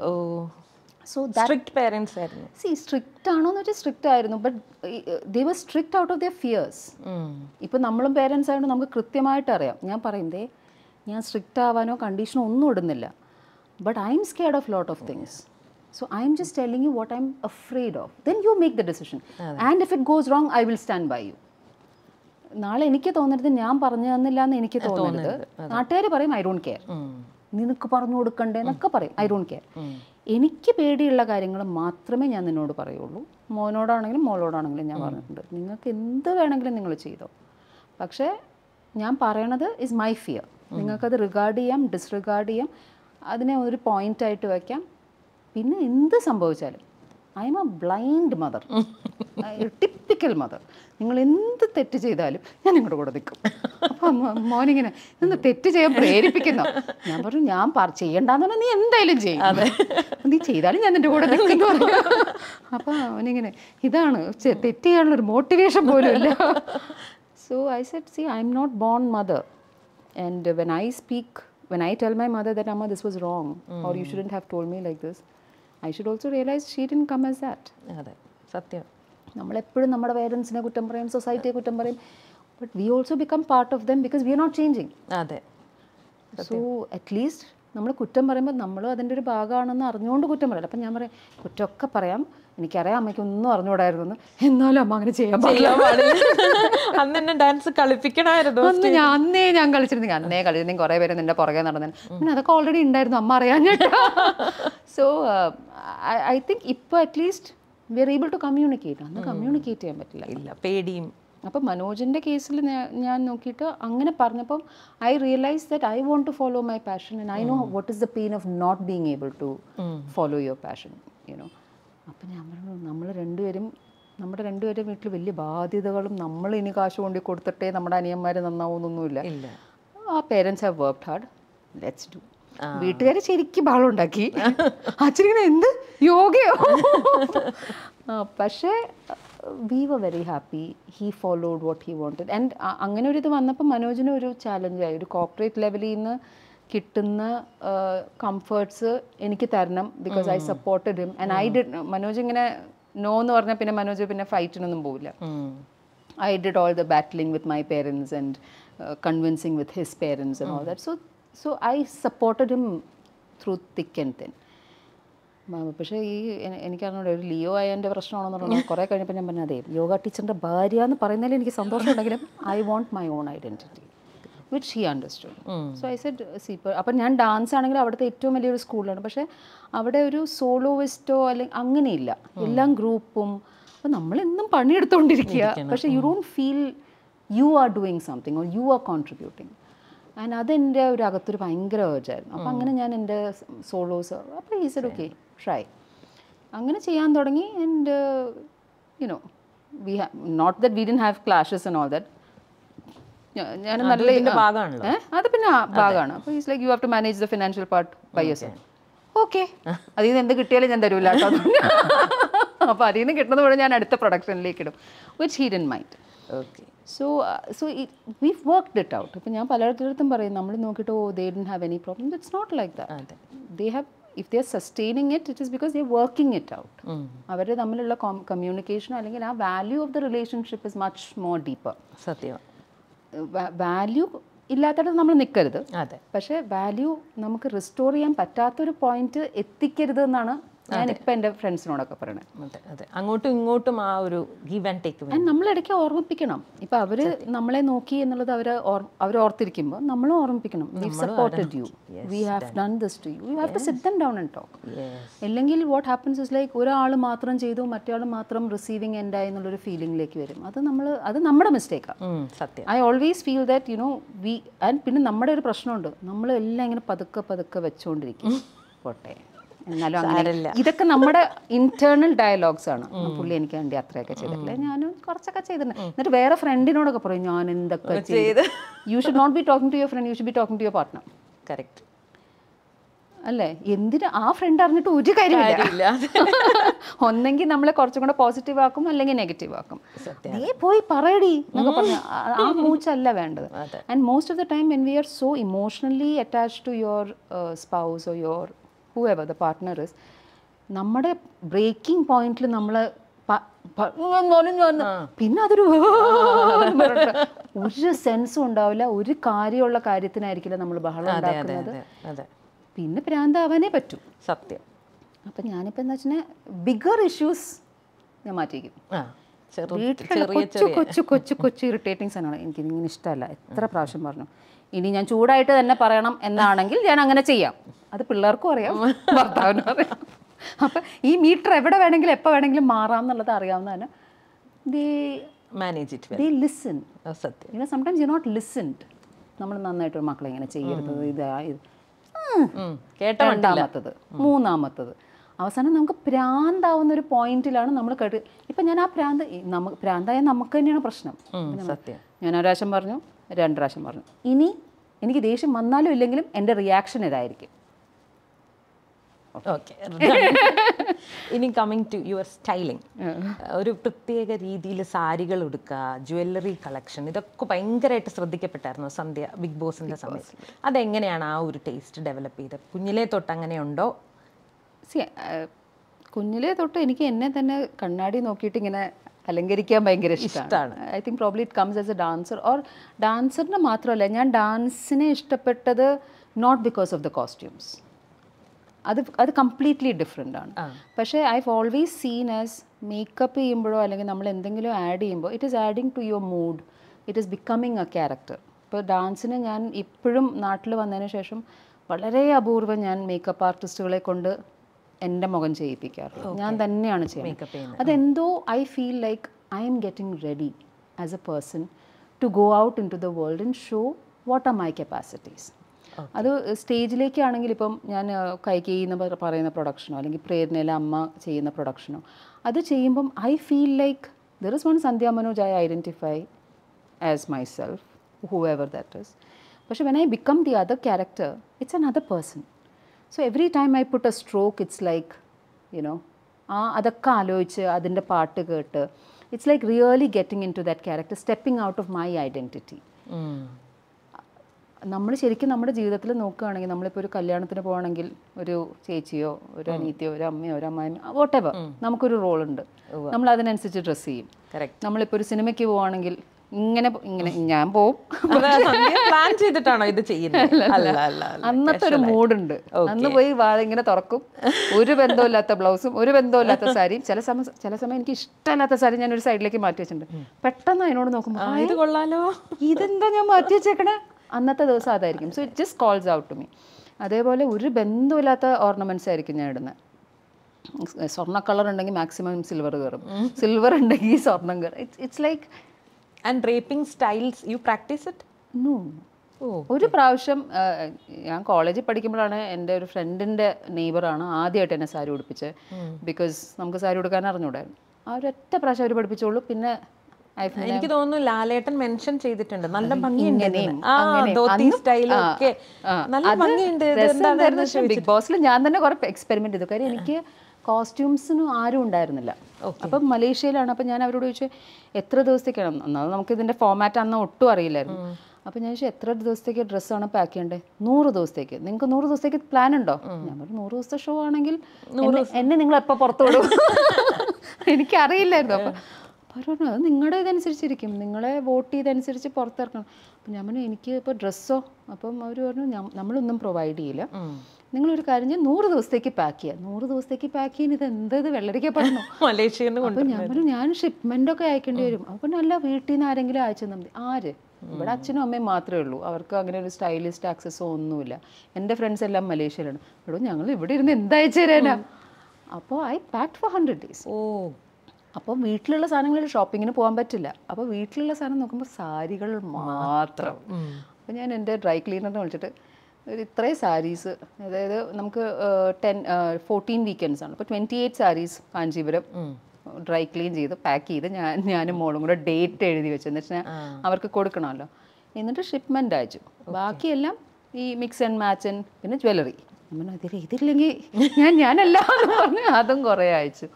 സോ സ്ട്രിക്ട് പേരൻസ് ആയിരുന്നു സി സ്ട്രിക്റ്റ് ആണോ എന്ന് വെച്ചാൽ സ്ട്രിക്റ്റ് ആയിരുന്നു but they were strict out of the fears ഇപ്പം നമ്മളും പേരൻസ് ആയതുകൊണ്ട് നമുക്ക് കൃത്യമായിട്ട് അറിയാം ഞാൻ പറയുന്നതേ ഞാൻ സ്ട്രിക്റ്റ് ആവാനോ കണ്ടീഷനോ ഒന്നും ഇടുന്നില്ല but I am scared of lot of things so I am just telling you what I am afraid of then you make the decision and if it goes wrong I will stand by you നാളെ എനിക്ക് തോന്നരുത് ഞാൻ പറഞ്ഞു തന്നില്ല എന്ന് എനിക്ക് തോന്നരുത് നാട്ടുകാർ പറയും ഐ ഡോണ്ട് കെയർ നിനക്ക് പറഞ്ഞു കൊടുക്കണ്ടേ എന്നൊക്കെ പറയും ഐ ഡോണ്ട് കെയർ എനിക്ക് പേടിയുള്ള കാര്യങ്ങൾ മാത്രമേ ഞാൻ നിന്നോട് പറയുള്ളൂ മോനോടാണെങ്കിലും മോളോടാണെങ്കിലും ഞാൻ പറഞ്ഞിട്ടുണ്ട് നിങ്ങൾക്ക് എന്ത് വേണമെങ്കിലും നിങ്ങൾ ചെയ്തോ പക്ഷേ ഞാൻ പറയണത് ഇസ് മൈ ഫിയർ നിങ്ങൾക്കത് റിഗാർഡ് ചെയ്യാം ഡിസ്റിഗാർഡ് ചെയ്യാം അതിനെ ഒരു പോയിന്റ് ആയിട്ട് വയ്ക്കാം പിന്നെ എന്ത് സംഭവിച്ചാലും I am a blind mother typical mother നിങ്ങൾ എന്ത് തെറ്റ് ചെയ്താലും ഞാൻ നിങ്ങളുടെ കൂടെ നിൽക്കും അപ്പം മോനിങ്ങനെ ഇന്ന് തെറ്റ് ചെയ്യാൻ പ്രേരിപ്പിക്കുന്നു ഞാൻ പറഞ്ഞു ഞാൻ ചെയ്യണ്ടെന്ന് പറഞ്ഞാൽ നീ എന്തായാലും ചെയ്യും നീ ചെയ്താലും ഞാൻ നിന്റെ കൂടെ നിൽക്കും അപ്പം അവനിങ്ങനെ ഇതാണ് തെറ്റ് ഒരു മോട്ടിവേഷൻ പോലും ഇല്ല so I said see I am not born mother and when I speak when I tell my mother that അമ്മ this was wrong, or or you mm. shouldn't have told me like this, I should also realize she didn't come as that. സത്യം നമ്മളെപ്പോഴും നമ്മുടെ പേരൻസിനെ കുറ്റം പറയും സൊസൈറ്റിയെ കുറ്റം പറയും but we also become part of them because we are not changing അതെ so at least നമ്മൾ കുറ്റം പറയുമ്പോൾ നമ്മൾ അതിൻ്റെ ഒരു ഭാഗമാണെന്ന് അറിഞ്ഞുകൊണ്ട് കുറ്റം പറയാം അപ്പം ഞാൻ പറയാം കുറ്റമൊക്കെ പറയാം എനിക്കറിയാം അമ്മയ്ക്ക് ഒന്നും അറിഞ്ഞുകൂടായിരുന്നു എന്നാലും അമ്മ അങ്ങനെ ചെയ്യാൻ പറ്റില്ല അന്ന് എന്നെ ഡാൻസ് കളിപ്പിക്കണമായിരുന്നു അന്ന് ഞാൻ അന്നേ ഞാൻ കളിച്ചിരുന്നു അന്നേ കളിച്ചിരുന്നെങ്കിൽ കുറേ പേര് നിന്റെ പുറകെ നടന്നു പിന്നെ അതൊക്കെ ഓൾറെഡി ഉണ്ടായിരുന്നു അമ്മ അറിയാൻ സോ ഐ തിങ്ക് ഇപ്പോൾ at least we are able to communicate അന്ന് കമ്മ്യൂണിക്കേറ്റ് ചെയ്യാൻ പറ്റില്ല ഇല്ല പേടിയും അപ്പം മനോജിൻ്റെ കേസിൽ ഞാൻ നോക്കിയിട്ട് അങ്ങനെ പറഞ്ഞപ്പം I realise that I want to follow my passion and I know what is the pain of not being able to follow your passion you know അപ്പം ഞാൻ പറഞ്ഞു നമ്മൾ രണ്ടുപേരും നമ്മുടെ രണ്ടുപേരും വീട്ടിൽ വലിയ ബാധ്യതകളും നമ്മൾ ഇനി കാശ് കൊണ്ടി കൊടുത്തിട്ടേ നമ്മുടെ അനിയന്മാർ നന്നാവുമെന്നൊന്നുമില്ല ആ parents have work hard let's do വീട്ടുകാരെ ശരിക്കും ബഹളം ഉണ്ടാക്കി അച്ഛനിങ്ങനെ എന്ത് യോഗയോ പക്ഷേ we were very happy he followed what he wanted and അങ്ങനെ ഒരു ഇത് വന്നപ്പോൾ മനോജിന് ഒരു ചാലഞ്ചായി ഒരു കോർപ്പറേറ്റ് ലെവലിൽ നിന്ന് കിട്ടുന്ന കംഫേർട്സ് എനിക്ക് തരണം because I supported him and I did Manoj ഇങ്ങനെ നോ എന്ന് പറഞ്ഞാൽ പിന്നെ മനോജ് പിന്നെ ഫൈറ്റിനൊന്നും പോവില്ല I did all the battling with my parents and convincing with his parents and all that so so I supported him through thick and thin പക്ഷേ ഈ എനിക്കറിഞ്ഞൂടെ ഒരു ലിയോ ആയതിൻ്റെ പ്രശ്നമാണെന്ന് പറഞ്ഞാൽ കുറേ കഴിഞ്ഞപ്പോൾ ഞാൻ പറഞ്ഞത് അതെ യോഗ ടീച്ചറിൻ്റെ ഭാര്യ എന്ന് പറയുന്നതിൽ എനിക്ക് സന്തോഷമുണ്ടെങ്കിലും I want my own identity which he understood so I said super അപ്പം ഞാൻ ഡാൻസ് ആണെങ്കിലും അവിടുത്തെ ഏറ്റവും വലിയൊരു സ്കൂളിലാണ് പക്ഷേ അവിടെ ഒരു സോളോവിസ്റ്റോ അല്ലെങ്കിൽ അങ്ങനെയില്ല എല്ലാം ഗ്രൂപ്പും അപ്പം നമ്മളെന്നും പണിയെടുത്തുകൊണ്ടിരിക്കുക പക്ഷേ you don't feel you are doing something or you are contributing and അതെൻ്റെ ഒരു അകത്തൊരു ഭയങ്കര ഓജായിരുന്നു അപ്പം അങ്ങനെ ഞാൻ എൻ്റെ സോളോസ് അപ്പോൾ ഈ സെഡ് ഓക്കെ ട്രൈ അങ്ങനെ ചെയ്യാൻ തുടങ്ങി and you know we noted that we didn't have clashes and all that ഞാൻ നല്ല അത് പിന്നെ ഭാഗമാണ് അപ്പോൾ is like you have to manage the financial part by yes okay അതിൽ നിന്ന് എന്ത് കിട്ടിയാലും ഞാൻ തരൂല കേട്ടോ അപ്പോൾ അതിൽ നിന്ന് കിട്ടുന്നത് ഞാൻ അടുത്ത പ്രൊഡക്ഷനിലേക്ക് ഇടും which hidden mind okay so so we worked it out ഇപ്പം ഞാൻ പലയിടത്തും പറയും നമ്മൾ നോക്കിയിട്ട് oh they don't have any problem it's not like that they have if they are sustaining it it is because they working it out അവർ തമ്മിലുള്ള communication അല്ലെങ്കിൽ ആ value of the relationship is much more deeper സത്യം value ഇല്ലാത്തടത്ത് നമ്മൾ നിൽക്കരുത് അതെ പക്ഷേ വാല്യൂ നമുക്ക് റിസ്റ്റോർ ചെയ്യാൻ പറ്റാത്തൊരു പോയിന്റ് എത്തിക്കരുത് എന്നാണ് ഞാനിപ്പോൾ എന്റെ ഫ്രണ്ട്സിനോടൊക്കെ പറയണേ അതെ അങ്ങോട്ടും ഇങ്ങോട്ടും ആ ഒരു ഗീവ് ആൻഡ് ടേക്ക് നമ്മളിടയ്ക്ക് ഓർമ്മിപ്പിക്കണം ഇപ്പൊ അവര് നമ്മളെ നോക്കി എന്നുള്ളത് അവര് അവർ ഓർത്തിരിക്കുമ്പോൾ നമ്മളും ഓർമ്മിപ്പിക്കണം we supported you we have done this to you you have to sit them down and talk അല്ലെങ്കിൽ വാട്ട് ഹാപ്പൻസ് ഇസ് ലൈക്ക് ഒരാൾ മാത്രം ചെയ്തു മറ്റേ മാത്രം റിസീവിങ് എൻഡ് ആയി എന്നുള്ളൊരു ഫീലിംഗിലേക്ക് വരും അത് നമ്മൾ അത് നമ്മുടെ മിസ്റ്റേക്കാണ് സത്യം I always feel that you know we and പിന്നെ നമ്മുടെ ഒരു പ്രശ്നമുണ്ട് നമ്മൾ എല്ലാം ഇങ്ങനെ പതുക്കെ പതുക്കെ വെച്ചുകൊണ്ടിരിക്കും പോട്ടെ എന്നാലും അങ്ങനെ ഇതൊക്കെ നമ്മുടെ ഇന്റേണൽ ഡയലോഗ്സ് ആണ് പുള്ളി എനിക്ക് വേണ്ടി അത്രയൊക്കെ ചെയ്തിട്ടില്ല ഞാനും കുറച്ചൊക്കെ ചെയ്തിട്ടുണ്ട് എന്നിട്ട് വേറെ ഫ്രണ്ടിനോടൊക്കെ പറയും ഞാൻ എന്തൊക്കെ ചെയ്ത് you should not be talking to your friend you should be talking to your partner correct അല്ലേ എന്തിനാ ആ ഫ്രണ്ട് അറിഞ്ഞിട്ട് ഒരു കാര്യമില്ല ഒന്നെങ്കിൽ നമ്മളെ കുറച്ചും കൂടെ പോസിറ്റീവ് ആക്കും അല്ലെങ്കിൽ നെഗറ്റീവ് ആക്കും നീ പോയി പറയടി എന്നൊക്കെ പറഞ്ഞു ആ മൂച്ചല്ല വേണ്ടത് and most of the time when we are so emotionally attach to your spouse or your whoever the partner നമ്മുടെ ബ്രേക്കിംഗ് പോയിന്റിൽ നമ്മൾ പിന്നെ അതൊരു ഒരു സെൻസും ഉണ്ടാവില്ല ഒരു കാര്യമുള്ള കാര്യത്തിനായിരിക്കില്ല നമ്മൾ ബഹളം ഉണ്ടാക്കുന്നത് പിന്നെ ഭ്രാന്താവാനേ പറ്റൂ സത്യം അപ്പം ഞാനിപ്പോൾ എന്താ വെച്ചാൽ ബിഗർ ഇഷ്യൂസ് ഞാൻ മാറ്റിയിരിക്കും കൊച്ചു കൊച്ചു കൊച്ചു കൊച്ചു ഇറിറ്റേറ്റിംഗ് സാധനമാണ് എനിക്ക് ഇങ്ങനെ ഇഷ്ടമല്ല എത്ര പ്രാവശ്യം പറഞ്ഞു ഇനി ഞാൻ ചൂടായിട്ട് തന്നെ പറയണം എന്നാണെങ്കിൽ ഞാൻ അങ്ങനെ ചെയ്യാം അത് പിള്ളേർക്കും അറിയാം ഭർത്താവിനും അറിയാം അപ്പൊ ഈ മീറ്റർ എവിടെ വേണമെങ്കിലും എപ്പോൾ വേണമെങ്കിലും മാറാം എന്നുള്ളത് അറിയാവുന്നതാണ് they manage it they listen സത്യം പിന്നെ സംടൈംസ് യു നോട്ട് ലിസൺഡ് നമ്മൾ നന്നായിട്ട് മക്കളെ ഇങ്ങനെ ചെയ്യരുത് ഇതാ ഇത് കേട്ടോ രണ്ടാമത്തത് മൂന്നാമത്തത് അവസാനം നമുക്ക് പ്രാന്താവുന്ന ഒരു പോയിന്റിലാണ് നമ്മൾ കേട്ട് ഇപ്പൊ ഞാൻ ആ പ്രാന്ത് നമുക്ക് പ്രാന്തായ നമുക്ക് തന്നെയാണ് പ്രശ്നം സത്യം ഞാൻ ഒരാശം പറഞ്ഞു രണ്ട് പ്രാവശ്യം പറഞ്ഞു ഇനി എനിക്ക് ദേഷ്യം വന്നാലും ഇല്ലെങ്കിലും എൻ്റെ റിയാക്ഷൻ ഇതായിരിക്കും ഇനി കമ്മിങ് ടു യുവർ സ്റ്റൈലിംഗ് ഒരു പ്രത്യേക രീതിയിൽ സാരികൾ എടുക്കുക ജുവല്ലറി കളക്ഷൻ ഇതൊക്കെ ഭയങ്കരമായിട്ട് ശ്രദ്ധിക്കപ്പെട്ടായിരുന്നു സന്ധ്യ ബിഗ് ബോസിന്റെ സമയത്ത് അതെങ്ങനെയാണ് ആ ഒരു ടേസ്റ്റ് ഡെവലപ്പ് ചെയ്തത് കുഞ്ഞിലെ തൊട്ട് അങ്ങനെയുണ്ടോ സി കുഞ്ഞിലെ തൊട്ട് എനിക്ക് എന്നെ തന്നെ കണ്ണാടി നോക്കിയിട്ട് ഇങ്ങനെ അലങ്കരിക്കാൻ ഭയങ്കര ഇഷ്ടമാണ് I think probably it comes as a dancer or ഡാൻസറിന് മാത്രമല്ല ഞാൻ ഡാൻസിനെ ഇഷ്ടപ്പെട്ടത് not because of the costumes അത് അത് കംപ്ലീറ്റ്ലി ഡിഫറെൻ്റ് ആണ് പക്ഷേ I always seen as makeup ചെയ്യുമ്പോഴോ അല്ലെങ്കിൽ നമ്മൾ എന്തെങ്കിലും ആഡ് ചെയ്യുമ്പോൾ it is adding to your mood it is becoming a character ഇപ്പോൾ ഡാൻസിന് ഞാൻ ഇപ്പോഴും നാട്ടിൽ വന്നതിന് ശേഷം വളരെ അപൂർവം ഞാൻ മേക്കപ്പ് ആർട്ടിസ്റ്റുകളെ കൊണ്ട് എൻ്റെ മുഖം ചെയ്യിപ്പിക്കാറുള്ളത് ഞാൻ തന്നെയാണ് ചെയ്യുന്നത് അതെന്തോ I feel like I'm getting ready as a person to go out into the world in show what are my capacities അത് സ്റ്റേജിലേക്കാണെങ്കിൽ ഇപ്പം ഞാൻ കൈകൈ ചെയ്യുന്ന പറയുന്ന പ്രൊഡക്ഷനോ അല്ലെങ്കിൽ പ്രേരണയിലെ അമ്മ ചെയ്യുന്ന പ്രൊഡക്ഷനോ അത് ചെയ്യുമ്പം I feel like there is one Sandhya Manoj I identify as myself whoever that is പക്ഷെ when I become the other character it's another person so every time I put a stroke it's like you know ആ അതൊക്കെ ആലോചിച്ച് അതിൻ്റെ പാട്ട് കേട്ട് it's like really getting into that character stepping out of my identity നമ്മൾ ശരിക്കും നമ്മുടെ ജീവിതത്തിൽ നോക്കുകയാണെങ്കിൽ നമ്മളിപ്പോൾ ഒരു കല്യാണത്തിന് പോകണമെങ്കിൽ ഒരു ചേച്ചിയോ ഒരു അനീത്തിയോ ഒരു അമ്മയോ ഒരു അമ്മായിമ്മയോ വോട്ടെവർ നമുക്കൊരു റോളുണ്ട് നമ്മൾ അതിനനുസരിച്ച് ഡ്രസ്സ് ചെയ്യും നമ്മളിപ്പോൾ ഒരു സിനിമയ്ക്ക് പോവുകയാണെങ്കിൽ ഇങ്ങനെ ഇങ്ങനെ ഞാൻ പോവും പ്ലാൻ ചെയ്തിട്ടാണോ ഇത് ചെയ്യുന്നത് അന്നത്തെ ഒരു മൂഡുണ്ട് അന്ന് പോയി വാഴ ഇങ്ങനെ തുറക്കും ഒരു ബന്ധമില്ലാത്ത ബ്ലൗസും ഒരു ബന്ധമില്ലാത്ത സാരിയും ചില സമയം ചില സമയം എനിക്ക് ഇഷ്ടമില്ലാത്ത സാരി ഞാൻ ഒരു സൈഡിലേക്ക് മാറ്റി വെച്ചിട്ടുണ്ട് പെട്ടെന്ന് അതിനോട് നോക്കുമ്പോൾ ഇത് കൊള്ളാലോ ഇതെന്താ ഞാൻ മാറ്റി വെച്ചേക്കണേ അന്നത്തെ ദിവസം അതായിരിക്കും so it just calls out to me അതേപോലെ ഒരു ബന്ധമില്ലാത്ത ഓർണമെന്റ്സ് ആയിരിക്കും ഞാൻ ഇടുന്നത് സ്വർണ്ണ കളർ ഉണ്ടെങ്കിൽ മാക്സിമം സിൽവർ കയറും സിൽവർ ഉണ്ടെങ്കിൽ സ്വർണം കയറും it's like and wrapping styles you practice it no ഒരു പ്രാവശ്യം ഞാൻ കോളേജിൽ പഠിക്കുമ്പോഴാണ് എൻ്റെ ഒരു ഫ്രണ്ടിൻ്റെ നെയ്ബറാണ് ആദ്യമായിട്ട് എന്നെ സാരി ഉടുപ്പിച്ച് ബിക്കോസ് നമുക്ക് സാരി ഉടുക്കാൻ അറിഞ്ഞുകൂടായിരുന്നു ആ ഒരൊറ്റ പ്രാവശ്യം അവർ പഠിപ്പിച്ചോളൂ പിന്നെ എനിക്ക് തോന്നുന്നു ലാലേട്ടൻ മെൻഷൻ ചെയ്തിട്ടുണ്ട് നല്ല ഭംഗിയുണ്ട് ബിഗ് ബോസിൽ ഞാൻ തന്നെ കുറെ എക്സ്പെരിമെന്റ് ചെയ്തു കാര്യം എനിക്ക് കോസ്റ്റ്യൂംസിനും ആരും ഉണ്ടായിരുന്നില്ല അപ്പം മലേഷ്യയിലാണ് അപ്പം ഞാൻ അവരോട് ചോദിച്ചു എത്ര ദിവസത്തേക്കാണ് എന്നാൽ നമുക്ക് ഇതിൻ്റെ ഫോമാറ്റ് അന്ന് ഒട്ടും അറിയില്ലായിരുന്നു അപ്പം ഞാൻ ചോദിച്ചു എത്ര ദിവസത്തേക്ക് ഡ്രസ്സാണ് പാക്ക് ചെയ്യേണ്ടത് നൂറ് ദിവസത്തേക്ക് നിങ്ങൾക്ക് നൂറ് ദിവസത്തേക്ക് പ്ലാൻ ഉണ്ടോ ഞാൻ പറഞ്ഞു നൂറ് ദിവസത്തെ ഷോ ആണെങ്കിൽ എന്നെ നിങ്ങൾ എപ്പോൾ പുറത്തു വിടും എനിക്കറിയില്ലായിരുന്നു അപ്പം അവർ പറഞ്ഞു അത് നിങ്ങളുടെ ഇതനുസരിച്ചിരിക്കും നിങ്ങളെ വോട്ട് ചെയ്തനുസരിച്ച് പുറത്തിറക്കണം അപ്പം ഞാൻ പറഞ്ഞു എനിക്ക് ഇപ്പോൾ ഡ്രസ്സോ അപ്പം അവർ പറഞ്ഞു നമ്മളൊന്നും പ്രൊവൈഡ് ചെയ്യില്ല നിങ്ങളൊരു കാര്യം ഞാൻ നൂറ് ദിവസത്തേക്ക് പാക്ക് ചെയ്യാം നൂറ് ദിവസത്തേക്ക് പാക്ക് ചെയ്യാൻ ഇത് എന്ത് ഇത് വെള്ളരിക്ക പറഞ്ഞു മലേഷ്യയിൽ ഞാൻ ഷിപ്മെന്റ് ഒക്കെ അയക്കേണ്ടി വരും അപ്പൊ നല്ല വീട്ടിൽ നിന്ന് ആരെങ്കിലും അയച്ചു തന്നാൽ ആര് ഇവിടെ അച്ഛനും അമ്മയും മാത്രമേ ഉള്ളൂ അവർക്ക് അങ്ങനെ ഒരു സ്റ്റൈലിസ്റ്റ് ആക്സസോ ഒന്നുമില്ല എൻ്റെ ഫ്രണ്ട്സ് എല്ലാം മലേഷ്യയിലാണ് ഇവിടെ ഞങ്ങൾ ഇവിടെ ഇരുന്ന് എന്തയച്ചു തരാനാ അപ്പോൾ I pack for hundred days oh അപ്പോൾ വീട്ടിലുള്ള സാധനങ്ങളിൽ ഷോപ്പിങ്ങിന് പോകാൻ പറ്റില്ല അപ്പോൾ വീട്ടിലുള്ള സാധനം നോക്കുമ്പോൾ സാരികൾ മാത്രം അപ്പോൾ ഞാൻ എൻ്റെ ഡ്രൈ ക്ലീനറിനെ വിളിച്ചിട്ട് ഒരു ഇത്രയും സാരീസ് അതായത് നമുക്ക് ടെൻ ഫോർട്ടീൻ വീക്കെൻഡ്സ് ആണ് അപ്പോൾ twenty eight saris Kanchipuram dry clean ചെയ്ത് പാക്ക് ചെയ്ത് ഞാൻ ഞാനും മോളും കൂടെ ഡേറ്റ് എഴുതി വെച്ചു എന്ന് വെച്ചാൽ അവർക്ക് കൊടുക്കണമല്ലോ എന്നിട്ട് ഷിപ്മെൻ്റ് അയച്ചു ബാക്കിയെല്ലാം ഈ മിക്സ് ആൻഡ് മാച്ച് പിന്നെ ജ്വല്ലറി അതിൽ ഇതില്ലെങ്കിൽ ഞാൻ ഞാനല്ല എന്ന് അതും കുറേ അയച്ചു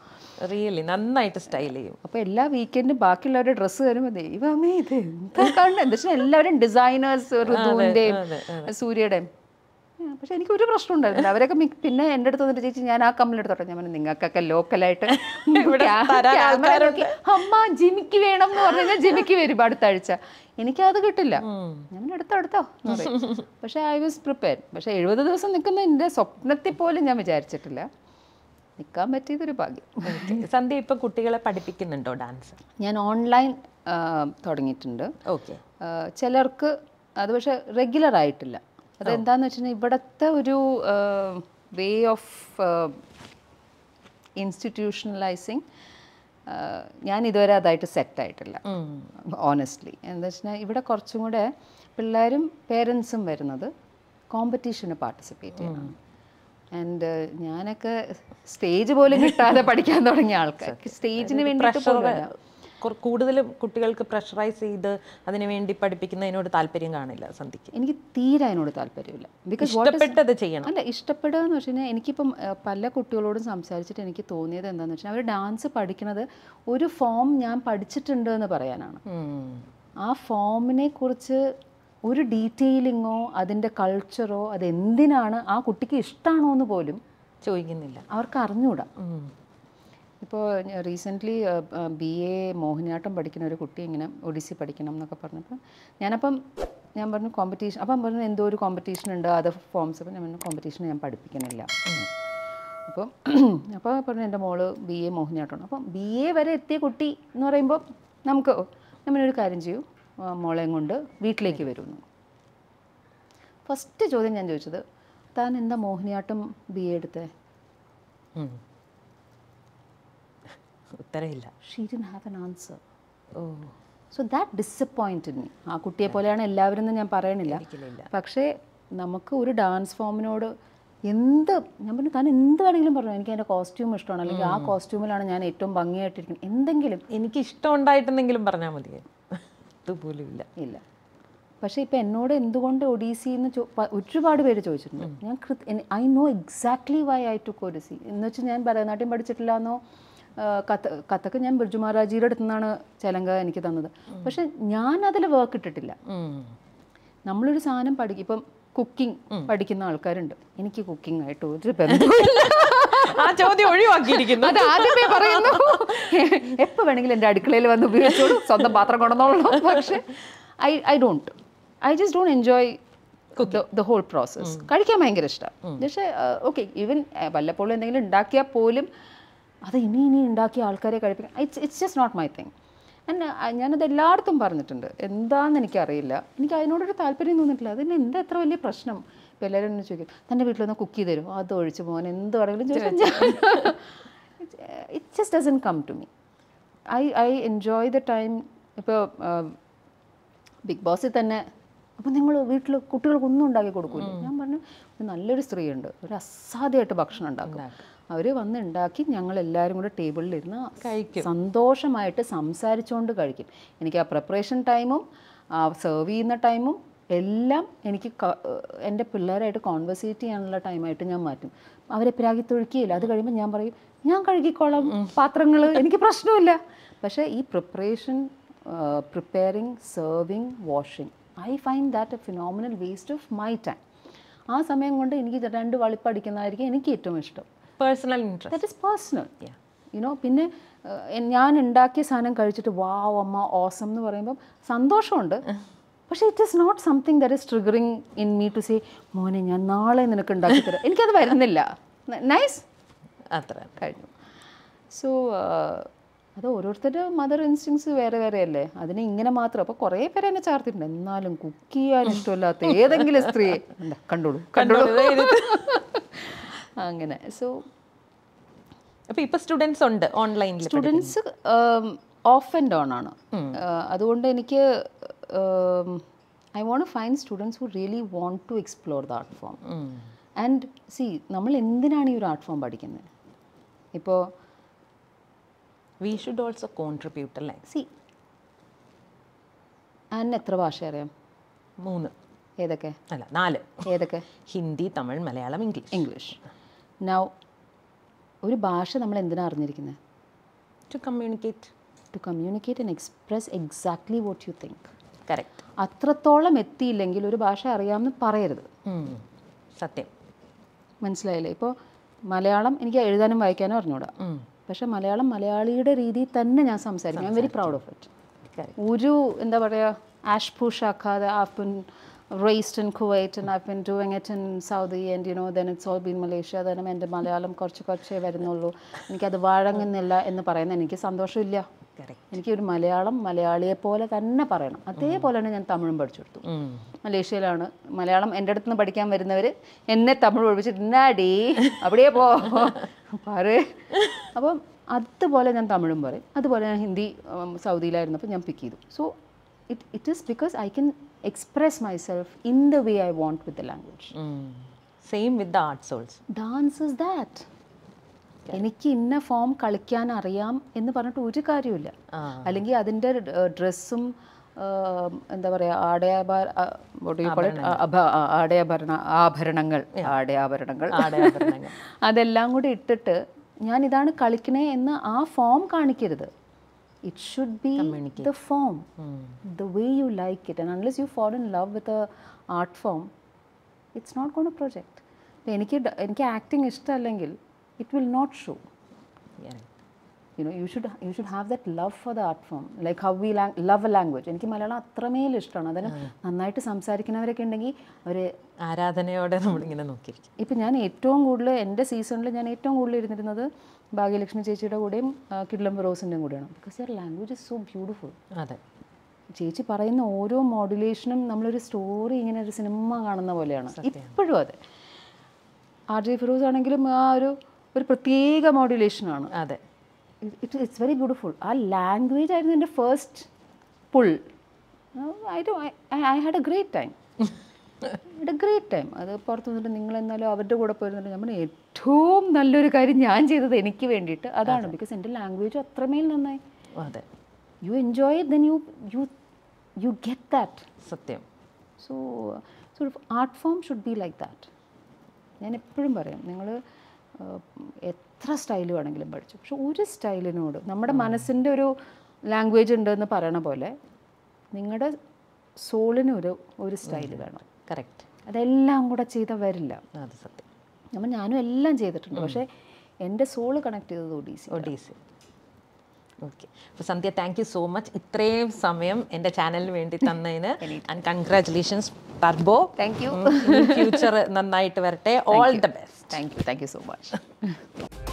റിയലി നന്നായിട്ട് സ്റ്റൈൽ ചെയ്യും അപ്പോൾ എല്ലാ വീക്കെൻഡും ബാക്കിയുള്ളവരുടെ ഡ്രസ്സ് വരുമ്പോൾ ദൈവമേ ഇത് എന്താ കാണുന്നത് എന്താ എല്ലാവരും ഡിസൈനേഴ്സ് ഋതുവിൻ്റെയും സൂര്യയുടെയും പക്ഷെ എനിക്ക് ഒരു പ്രശ്നം ഉണ്ടായിരുന്നില്ല അവരൊക്കെ പിന്നെ എൻ്റെ അടുത്ത് വന്നിട്ട് ചേച്ചി ഞാൻ ആ കമ്മൽ എടുത്തോട്ടെ ഞാൻ പറഞ്ഞു നിങ്ങൾക്കൊക്കെ ലോക്കലായിട്ട് അമ്മ ജിമിക്ക് വേണം എന്ന് പറഞ്ഞു ജിമിക്ക് വരും അടുത്ത ആഴ്ച എനിക്കത് കിട്ടില്ല ഞാൻ എടുത്തെടുത്തോ പക്ഷെ ഐ വാസ് പ്രിപ്പയർ പക്ഷെ എഴുപത് ദിവസം നിൽക്കുന്ന എൻ്റെ സ്വപ്നത്തിൽ പോലും ഞാൻ വിചാരിച്ചിട്ടില്ല നിൽക്കാൻ പറ്റിയതൊരു ഭാഗ്യം സന്ധ്യ ഇപ്പം കുട്ടികളെ പഠിപ്പിക്കുന്നുണ്ടോ ഡാൻസ് ഞാൻ ഓൺലൈൻ തുടങ്ങിയിട്ടുണ്ട് ഓക്കെ ചിലർക്ക് അത് പക്ഷെ റെഗുലർ ആയിട്ടില്ല അതെന്താന്ന് വെച്ചിട്ടുണ്ടെങ്കിൽ ഇവിടുത്തെ ഒരു വേ ഓഫ് ഇൻസ്റ്റിറ്റ്യൂഷണലൈസിങ് ഞാൻ ഇതുവരെ അതായിട്ട് സെറ്റ് ആയിട്ടില്ല ഓണസ്റ്റ്ലി എന്താ വെച്ചാൽ ഇവിടെ കുറച്ചും കൂടെ പിള്ളേരും പേരൻസും വരുന്നത് കോമ്പറ്റീഷന് പാർട്ടിസിപ്പേറ്റ് ചെയ്യണം ആൻഡ് ഞാനൊക്കെ സ്റ്റേജ് പോലും കിട്ടാതെ പഠിക്കാൻ തുടങ്ങിയ ആൾക്കാർ സ്റ്റേജിന് വേണ്ടി കൂടുതൽ കുട്ടികൾക്ക് പ്രഷറൈസ് ചെയ്ത് അതിനുവേണ്ടി പഠിപ്പിക്കുന്നതിനോട് താല്പര്യം കാണില്ല സന്ധിക്ക് എനിക്ക് തീരെ അതിനോട് താല്പര്യമില്ല ഇഷ്ടപ്പെട്ടത് ചെയ്യണം അല്ല ഇഷ്ടപ്പെടുക എന്ന് വെച്ചാൽ എനിക്കിപ്പം പല കുട്ടികളോടും സംസാരിച്ചിട്ട് എനിക്ക് തോന്നിയത് എന്താണെന്ന് വെച്ചാൽ അവർ ഡാൻസ് പഠിക്കുന്നത് ഒരു ഫോം ഞാൻ പഠിച്ചിട്ടുണ്ട് എന്ന് പറയാനാണ് ആ ഫോമിനെ കുറിച്ച് ഒരു ഡീറ്റെയിലിങ്ങോ അതിൻ്റെ കൾച്ചറോ അതെന്തിനാണ് ആ കുട്ടിക്ക് ഇഷ്ടമാണോ എന്ന് പോലും ചോദിക്കുന്നില്ല അവർക്ക് അറിഞ്ഞുകൂടാ ഇപ്പോൾ റീസെൻ്റ്ലി ബി എ മോഹിനിയാട്ടം പഠിക്കുന്ന ഒരു കുട്ടി ഇങ്ങനെ ഒഡീസി പഠിക്കണം എന്നൊക്കെ പറഞ്ഞപ്പോൾ ഞാനപ്പം ഞാൻ പറഞ്ഞു കോമ്പറ്റീഷൻ അപ്പം പറഞ്ഞു എന്തോ ഒരു കോമ്പറ്റീഷൻ ഉണ്ട് അതർ ഫോംസ് അപ്പം ഞാൻ പറഞ്ഞു കോമ്പറ്റീഷൻ ഞാൻ പഠിപ്പിക്കുന്നില്ല അപ്പോൾ അപ്പോൾ പറഞ്ഞു എൻ്റെ മോള് ബി എ മോഹിനിയാട്ടമാണ് അപ്പം ബി എ വരെ എത്തിയ കുട്ടി എന്ന് പറയുമ്പോൾ നമുക്ക് നമ്മളൊരു കാര്യം ചെയ്യൂ മോളെയും കൊണ്ട് വീട്ടിലേക്ക് വരുന്നു ഫസ്റ്റ് ചോദ്യം ഞാൻ ചോദിച്ചത് താൻ എന്താ മോഹിനിയാട്ടം ബി എ എടുത്തേ ഉത്തരമില്ല she didn't have an answer oh so that disappointed me ആ കുട്ടിയെ പോലെയാണ് എല്ലാവരും എന്ന് ഞാൻ പറയണില്ല പക്ഷേ നമുക്ക് ഒരു ഡാൻസ് ഫോമിനോട് എന്ത് ഞാൻ പറഞ്ഞു താൻ എന്ത് വേണമെങ്കിലും പറഞ്ഞു എനിക്ക് അതിൻ്റെ കോസ്റ്റ്യൂം ഇഷ്ടമാണ് അല്ലെങ്കിൽ ആ കോസ്റ്റ്യൂമിലാണ് ഞാൻ ഏറ്റവും ഭംഗിയായിട്ടിരിക്കുന്നത് എന്തെങ്കിലും എനിക്ക് ഇഷ്ടം ഉണ്ടായിട്ടെന്തെങ്കിലും പറഞ്ഞാൽ മതി ഇതുപോലും ഇല്ല ഇല്ല പക്ഷേ ഇപ്പം എന്നോട് എന്തുകൊണ്ട് ഒഡീസി എന്ന് ചോ ഒരുപാട് പേര് ചോദിച്ചിട്ടുണ്ട് ഞാൻ I know exactly why I to Odissi എന്ന് വെച്ചാൽ ഞാൻ ഭരതനാട്യം പഠിച്ചിട്ടില്ല എന്നോ കഥ കഥക്ക് ഞാൻ ബിർജു മഹാരാജിയുടെ അടുത്തു നിന്നാണ് ചെലങ്ക എനിക്ക് തന്നത് പക്ഷെ ഞാൻ അതിൽ വർക്ക് ഇട്ടിട്ടില്ല നമ്മളൊരു സാധനം പഠിക്കും ഇപ്പം കുക്കിംഗ് പഠിക്കുന്ന ആൾക്കാരുണ്ട് എനിക്ക് കുക്കിംഗ് ആയിട്ട് ഒരു ബന്ധമില്ല ആ ചോദ്യം ഒഴിവാക്കിയിരിക്കുന്നു അത് ആദ്യമേ പറയുന്നു എപ്പോൾ വേണമെങ്കിലും എൻ്റെ അടുക്കളയിൽ വന്ന് ഉപയോഗിച്ചോളൂ സ്വന്തം പാത്രം കൊണ്ടുവന്നോളൂ പക്ഷേ I I don't I just don't enjoy the whole process കഴിക്കാൻ ഭയങ്കര ഇഷ്ടമാണ് പക്ഷേ ഓക്കെ ഈവൻ വല്ലപ്പോഴും എന്തെങ്കിലും ഉണ്ടാക്കിയാൽ പോലും അത് ഇനി ഇനി ഉണ്ടാക്കി ആൾക്കാരെ കഴിപ്പിക്കും it's it's just not my thing and ഞാനത് എല്ലായിടത്തും പറഞ്ഞിട്ടുണ്ട് എന്താണെന്ന് എനിക്കറിയില്ല എനിക്ക് അതിനോടൊരു താല്പര്യം തോന്നിയിട്ടില്ല അതിന് എന്താ എത്ര വലിയ പ്രശ്നം ഇപ്പം എല്ലാവരും എന്നെ ചോദിക്കും തൻ്റെ വീട്ടിലൊന്ന് കുക്ക് ചെയ്ത് തരും അത് ഒഴിച്ച് പോകാൻ എന്ത് വേണമെങ്കിലും ചോദിച്ചാൽ it just doesn't come to me I I enjoy the time ഇപ്പോൾ ബിഗ് ബോസിൽ തന്നെ അപ്പോൾ നിങ്ങൾ വീട്ടിൽ കുട്ടികൾക്കൊന്നും ഉണ്ടാക്കി കൊടുക്കൂല ഞാൻ പറഞ്ഞു നല്ലൊരു സ്ത്രീയുണ്ട് ഒരു അസാധ്യമായിട്ട് ഭക്ഷണം ഉണ്ടാക്കും അവർ വന്നുണ്ടാക്കി ഞങ്ങളെല്ലാവരും കൂടെ ടേബിളിലിരുന്ന് കഴിക്കും സന്തോഷമായിട്ട് സംസാരിച്ചുകൊണ്ട് കഴിക്കും എനിക്ക് ആ പ്രിപ്പറേഷൻ ടൈമും സെർവ് ചെയ്യുന്ന ടൈമും എല്ലാം എനിക്ക് എൻ്റെ പിള്ളേരായിട്ട് കോൺവെർസേറ്റ് ചെയ്യാനുള്ള ടൈമായിട്ട് ഞാൻ മാറ്റും അവരെ പ്രാഗിത്തൊഴുക്കിയില്ല അത് കഴിയുമ്പോൾ ഞാൻ പറയും ഞാൻ കഴുകിക്കോളാം പാത്രങ്ങൾ എനിക്ക് പ്രശ്നമില്ല പക്ഷേ ഈ preparation preparing serving washing I find that a phenomenal waste of my time ആ സമയം കൊണ്ട് എനിക്ക് രണ്ട് വളിപ്പടിക്കുന്നതായിരിക്കും എനിക്ക് ഏറ്റവും ഇഷ്ടം personal interest that is personal you know പിന്നെ ഞാൻ ഉണ്ടാക്കിയ സാധനം കഴിച്ചിട്ട് വാ അമ്മ ഓസം എന്ന് പറയുമ്പം സന്തോഷമുണ്ട് പക്ഷെ it is not something that is triggering in me to say മോനെ ഞാൻ നാളെ നിനക്ക് ഉണ്ടാക്കി തരാം എനിക്കത് വരുന്നില്ല നൈസ് അത്ര കഴിഞ്ഞു സോ അത് ഓരോരുത്തരുടെ മദർ ഇൻസ്റ്റിങ്സ് വേറെ വേറെ അല്ലേ അതിന് ഇങ്ങനെ മാത്രം അപ്പോൾ കുറേ പേരെ എന്നെ ചാർത്തിട്ടുണ്ട് എന്നാലും കുക്ക് ചെയ്യാൻ ഇഷ്ടമില്ലാത്ത ഏതെങ്കിലും സ്ത്രീ കണ്ടോളൂ കണ്ടോളൂ അങ്ങനെ സോ അപ്പോൾ ഇപ്പോൾ സ്റ്റുഡൻസ് ഉണ്ട് ഓൺലൈനിൽ സ്റ്റുഡൻസ് ഓഫ് ആൻഡ് ഓൺ ആണ് അതുകൊണ്ട് എനിക്ക് I want find students who really want to explore the art form and see നമ്മൾ എന്തിനാണ് ഈ ഒരു ആർട്ട് ഫോം പഠിക്കുന്നത് ഇപ്പോൾ വി ഷുഡ് ഓൾസോ കോൺട്രിബ്യൂട്ട് അല്ലേ സി ആൻ എത്ര ഭാഷ അറിയാം മൂന്ന് ഏതൊക്കെ അല്ല നാല് ഏതൊക്കെ Hindi Tamil Malayalam English English now ഒരു ഭാഷ നമ്മൾ എന്തിനാണ് അറിഞ്ഞിരിക്കുന്നത് to communicate to communicate and express exactly what you think correct അത്രത്തോളം എത്തിയില്ലെങ്കിൽ ഒരു ഭാഷ അറിയാമെന്ന് പറയരുത് സത്യം മനസ്സിലായില്ലേ ഇപ്പോൾ മലയാളം എനിക്ക് എഴുതാനും വായിക്കാനും അറിഞ്ഞൂടാ പക്ഷെ മലയാളം മലയാളിയുടെ രീതിയിൽ തന്നെ ഞാൻ സംസാരിക്കും I'm very proud of it ഒരു എന്താ പറയുക ആഷ്പൂഷാക്കാതെ ആപ്പൻ raised in Kuwait and I've been doing it in Saudi and you know then it's all been Malaysia then എൻ്റെ മലയാളം കുറച്ച് കുറച്ചേ വരുന്നുള്ളൂ എനിക്കത് വഴങ്ങുന്നില്ല എന്ന് പറയുന്നത് എനിക്ക് സന്തോഷമില്ല എനിക്ക് ഒരു മലയാളം മലയാളിയെ പോലെ തന്നെ പറയണം അതേപോലെയാണ് ഞാൻ തമിഴും പഠിച്ചെടുത്തു മലേഷ്യയിലാണ് മലയാളം എൻ്റെ അടുത്ത് നിന്ന് പഠിക്കാൻ വരുന്നവർ എന്നെ തമിഴ് പഠിപ്പിച്ചിട്ട് എന്നാടി അവിടെയേ പോ പറയേ അപ്പം അതുപോലെ ഞാൻ തമിഴും പറയും അതുപോലെ ഞാൻ ഹിന്ദി സൗദിയിലായിരുന്നപ്പോൾ ഞാൻ പിക്ക് ചെയ്തു so it it is because I can express myself in the way I want with the language. Mm. Same with the arts also. Dance is that. എനിക്ക് ഇന്ന ഫോം കളിക്കാൻ അറിയാം എന്ന് പറഞ്ഞിട്ട് ഒരു കാര്യമില്ല അല്ലെങ്കിൽ അതിൻ്റെ ഡ്രസ്സും എന്താ പറയുക ആടയാഭ ആടയാഭരണ ആഭരണങ്ങൾ ആടയാഭരണങ്ങൾ അതെല്ലാം കൂടി ഇട്ടിട്ട് ഞാൻ ഇതാണ് കളിക്കണേ എന്ന് ആ ഫോം കാണിക്കരുത് it should be the form mm. the way you like it and unless you fall in love with a art form it's not going to project എനിക്ക് എനിക്ക് ആക്ടിങ് ഇഷ്ടമല്ലെങ്കിൽ it will not show you know you should you should have that love for the art form like how we love a language എനിക്ക് മലയാളം അത്രമേൽ ഇഷ്ടമാണ് അതിന് നന്നായിട്ട് സംസാരിക്കുന്നവരൊക്കെ ഉണ്ടെങ്കിൽ അവർ ആരാധനയോടെ നമ്മളിങ്ങനെ നോക്കിയിരിക്കും ഇപ്പം ഞാൻ ഏറ്റവും കൂടുതൽ എൻ്റെ സീസണിൽ ഞാൻ ഏറ്റവും കൂടുതൽ ഇരുന്നിരുന്നത് ഭാഗ്യലക്ഷ്മി ചേച്ചിയുടെ കൂടെയും കിഡ്ലം റോസിൻ്റെയും കൂടെയാണ് because your language is so beautiful അതെ ചേച്ചി പറയുന്ന ഓരോ മോഡുലേഷനും നമ്മളൊരു സ്റ്റോറി ഇങ്ങനെ ഒരു സിനിമ കാണുന്ന പോലെയാണ് ഇപ്പോഴും അതെ ആർ ജെ ഫിറോസ് ആണെങ്കിലും ആ ഒരു ഒരു പ്രത്യേക മോഡുലേഷനാണ് അതെ ഇറ്റ് ഇറ്റ്സ് വെരി ബ്യൂട്ടിഫുൾ ആ ലാംഗ്വേജ് ആയിരുന്നു എൻ്റെ first pull I do I had a great time ഇവിടെ ഗ്രേറ്റ് ടൈം അത് പുറത്ത് നിന്നിട്ട് എന്നാലും അവരുടെ കൂടെ പോയിരുന്നിട്ട് നമ്മൾ ഏറ്റവും നല്ലൊരു കാര്യം ഞാൻ ചെയ്തത് എനിക്ക് വേണ്ടിയിട്ട് അതാണ് ബിക്കോസ് എൻ്റെ ലാംഗ്വേജ് അത്രമേൽ നന്നായി അതെ you enjoy then you you you get that സത്യം so so art form should be like that ഞാൻ എപ്പോഴും പറയും നിങ്ങൾ എത്ര സ്റ്റൈൽ വേണമെങ്കിലും പഠിച്ചു പക്ഷെ ഒരു സ്റ്റൈലിനോട് നമ്മുടെ മനസ്സിൻ്റെ ഒരു ലാംഗ്വേജ് ഉണ്ടെന്ന് പറയണ പോലെ നിങ്ങളുടെ സോളിനൊരു ഒരു സ്റ്റൈൽ വേണം കറക്റ്റ് അതെല്ലാം കൂടെ ചെയ്താൽ വരില്ല അത് സത്യം നമ്മൾ ഞാനും എല്ലാം ചെയ്തിട്ടുണ്ട് പക്ഷേ എൻ്റെ സോള് കണക്ട് ചെയ്തത് ഒഡീസി ഒഡീസി ഓക്കെ അപ്പോൾ Sandhya thank you so much ഇത്രയും സമയം എൻ്റെ ചാനലിന് വേണ്ടി തന്നതിന് and congratulations Turbo thank you future നന്നായിട്ട് വരട്ടെ all the best thank you thank you so much